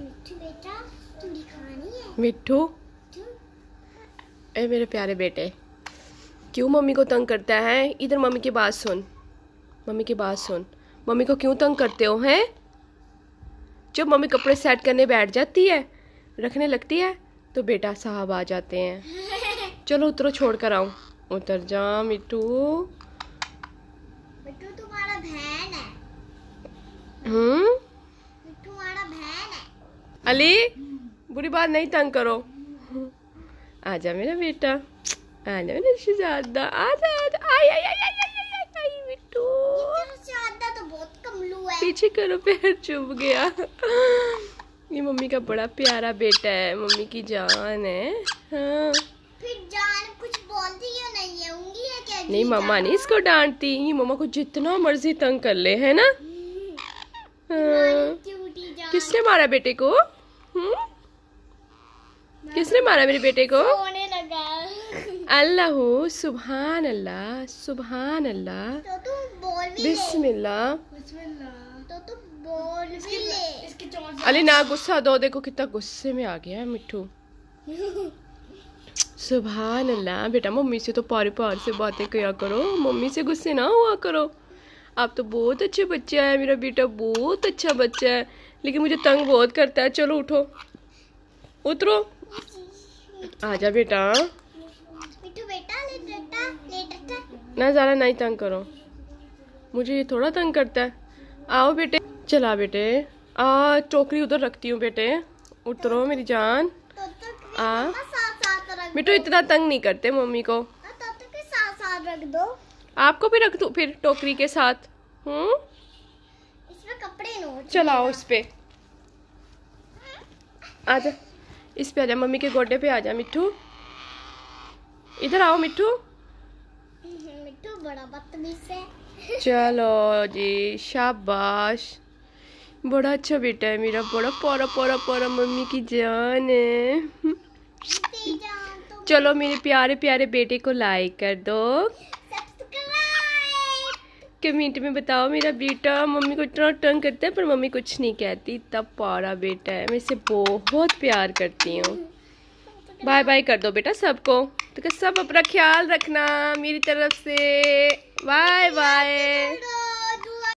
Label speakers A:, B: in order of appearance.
A: बेटा मिट्टू ए मेरे प्यारे बेटे क्यों मम्मी को तंग करता है इधर मम्मी की बात सुन मम्मी की बात सुन मम्मी को क्यों तंग करते हो हैं जब मम्मी कपड़े सेट करने बैठ जाती है रखने लगती है तो बेटा साहब आ जाते हैं चलो उतरो छोड़ कर आऊँ उतर जा मिट्टू मिट्टू तुम अली बुरी बात नहीं तंग करो आ जा मेरा बेटा आ जा मेरा शहजादा आ जा आ जा आई आई आई आई आई आई आई बिट्टू शहजादा तो बहुत कमलू है पीछे करो पैर चुभ गया ये मम्मी का बड़ा प्यारा बेटा है मम्मी की जान है हाँ फिर जान कुछ बोलती है नहीं है उंगली है क्या नहीं मामा नहीं इसको डांटती ये मामा को जितना मर्जी तंग कर ले है ना हम्म। हाँ। किसने मारा बेटे को हम्म? किसने मारा मेरे बेटे को अल्लाह सुबहान अल्लाह सुबहान अल्लाह तो बिस्मिल्लाह तो अली ना गुस्सा दो देखो कितना गुस्से में आ गया है मिठू सुबहान अल्लाह बेटा मम्मी से तो पार पार से बातें किया करो मम्मी से गुस्से ना हुआ करो आप तो बहुत अच्छे बच्चे हैं मेरा बेटा बहुत अच्छा बच्चा है लेकिन मुझे तंग बहुत करता है चलो उठो उतरो आ जा बेटा ना ज़्यादा नहीं तंग करो मुझे ये थोड़ा तंग करता है आओ बेटे चला बेटे आ टोकरी उधर रखती हूँ बेटे उतरो मेरी जान तो तो आ बेटो इतना तंग नहीं करते मम्मी को हाँ, तो रख दो आपको भी रख दू फिर टोकरी के साथ हूँ हम्म? चलाओ इस पे आजा इस पे आजा मम्मी के गोडे पे आजा मिट्टू इधर आओ मिट्टू हम्म, मिट्टू बड़ा बदतमीज है चलो जी शाबाश बड़ा अच्छा बेटा है मेरा बड़ा पौरा पौरा पौरा मम्मी की जान है तो चलो मेरे प्यारे प्यारे बेटे को लाइक कर दो कमेंट में बताओ मेरा बेटा मम्मी को इतना तंग करता है पर मम्मी कुछ नहीं कहती इतना पारा बेटा है मैं इसे बहुत प्यार करती हूँ बाय बाय कर दो बेटा सबको तो सब अपना ख्याल रखना मेरी तरफ से बाय बाय